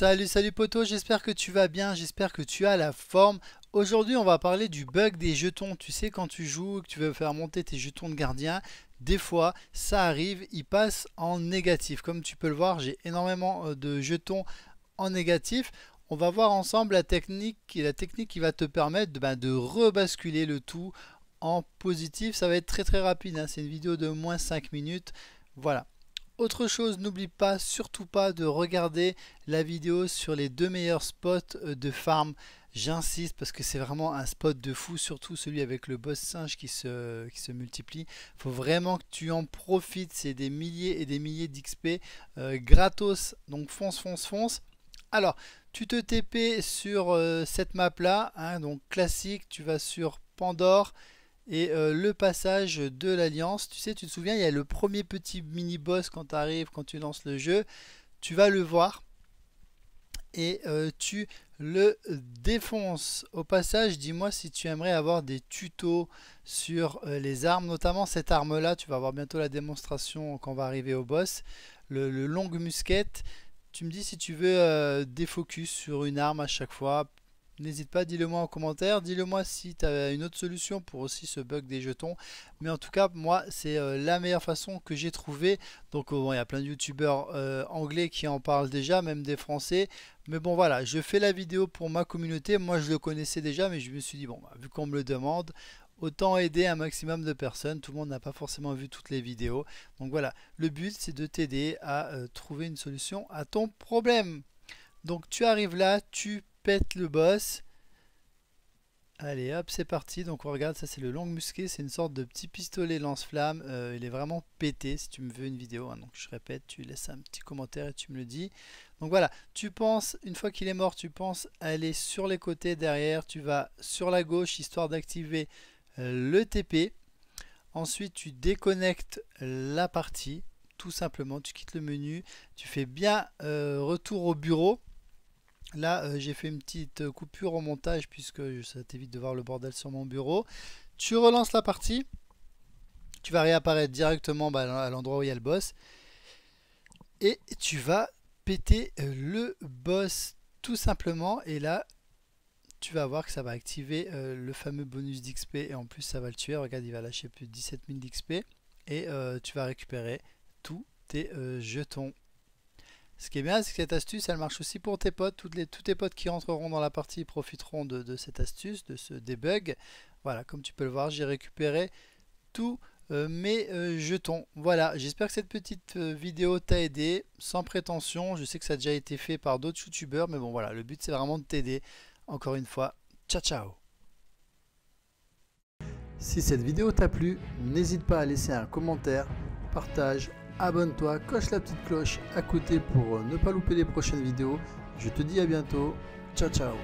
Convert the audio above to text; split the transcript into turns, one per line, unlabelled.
Salut, salut poto, j'espère que tu vas bien, j'espère que tu as la forme. Aujourd'hui, on va parler du bug des jetons. Tu sais, quand tu joues, que tu veux faire monter tes jetons de gardien, des fois, ça arrive, il passe en négatif. Comme tu peux le voir, j'ai énormément euh, de jetons en négatif. On va voir ensemble la technique, la technique qui va te permettre bah, de, rebasculer le tout en positif. Ça va être très très rapide, hein. c'est une vidéo de moins 5 minutes. Voilà. Autre chose, n'oublie pas, surtout pas de regarder la vidéo sur les deux meilleurs spots euh, de farm. J'insiste parce que c'est vraiment un spot de fou, surtout celui avec le boss singe qui se, qui se multiplie. faut vraiment que tu en profites, c'est des milliers et des milliers d'XP euh, gratos. Donc fonce, fonce, fonce. Alors, tu te TP sur euh, cette map là, hein, donc classique, tu vas sur Pandore, et euh, le passage de l'Alliance, tu sais, tu te souviens, il y a le premier petit mini-boss quand tu arrives, quand tu lances le jeu. Tu vas le voir et euh, tu le défonces. Au passage, dis-moi si tu aimerais avoir des tutos sur euh, les armes, notamment cette arme-là. Tu vas avoir bientôt la démonstration quand on va arriver au boss. Le, long longue musquette. Tu me dis si tu veux des focus sur une arme à chaque fois, N'hésite pas, dis-le moi en commentaire, dis-le moi si tu as une autre solution pour aussi ce bug des jetons. Mais en tout cas, moi, c'est euh, la meilleure façon que j'ai trouvée. Donc, euh, bon, il y a plein de youtubeurs euh, anglais qui en parlent déjà, même des français. Mais bon, voilà, je fais la vidéo pour ma communauté. Moi, je le connaissais déjà, mais je me suis dit, bon, bah, vu qu'on me le demande, autant aider un maximum de personnes. Tout le monde n'a pas forcément vu toutes les vidéos. Donc voilà, le but c'est de t'aider à trouver une solution à ton problème. Donc tu arrives là, tu pète le boss. Allez hop c'est parti, donc on regarde ça c'est le long musqué, c'est une sorte de petit pistolet lance-flamme, euh, il est vraiment pété si tu me veux une vidéo, hein. donc je répète, tu laisses un petit commentaire et tu me le dis. Donc voilà, tu penses, une fois qu'il est mort, tu penses aller sur les côtés derrière, tu vas sur la gauche histoire d'activer euh, le TP, ensuite tu déconnectes la partie, tout simplement, tu quittes le menu, tu fais bien euh, retour au bureau, Là, euh, j'ai fait une petite euh, coupure au montage puisque ça t'évite de voir le bordel sur mon bureau. Tu relances la partie. Tu vas réapparaître directement bah, à l'endroit où il y a le boss. Et tu vas péter euh, le boss tout simplement. Et là, tu vas voir que ça va activer le fameux bonus d'XP. Et en plus, ça va le tuer. Regarde, il va lâcher plus de 17 000 d'XP. Et tu vas récupérer tous tes jetons. Ce qui est bien, c'est que cette astuce, elle marche aussi pour tes potes. Toutes les, tous tes potes qui rentreront dans la partie profiteront de, cette astuce, de ce debug. Voilà, comme tu peux le voir, j'ai récupéré tous euh, mes euh, jetons. Voilà, j'espère que cette petite euh, vidéo t'a aidé, sans prétention. Je sais que ça a déjà été fait par d'autres youtubeurs, mais bon voilà, le but c'est vraiment de t'aider. Encore une fois, ciao ciao Si cette vidéo t'a plu, n'hésite pas à laisser un commentaire, partage abonne-toi, coche la petite cloche à côté pour euh, ne pas louper les prochaines vidéos. Je te dis à bientôt, ciao ciao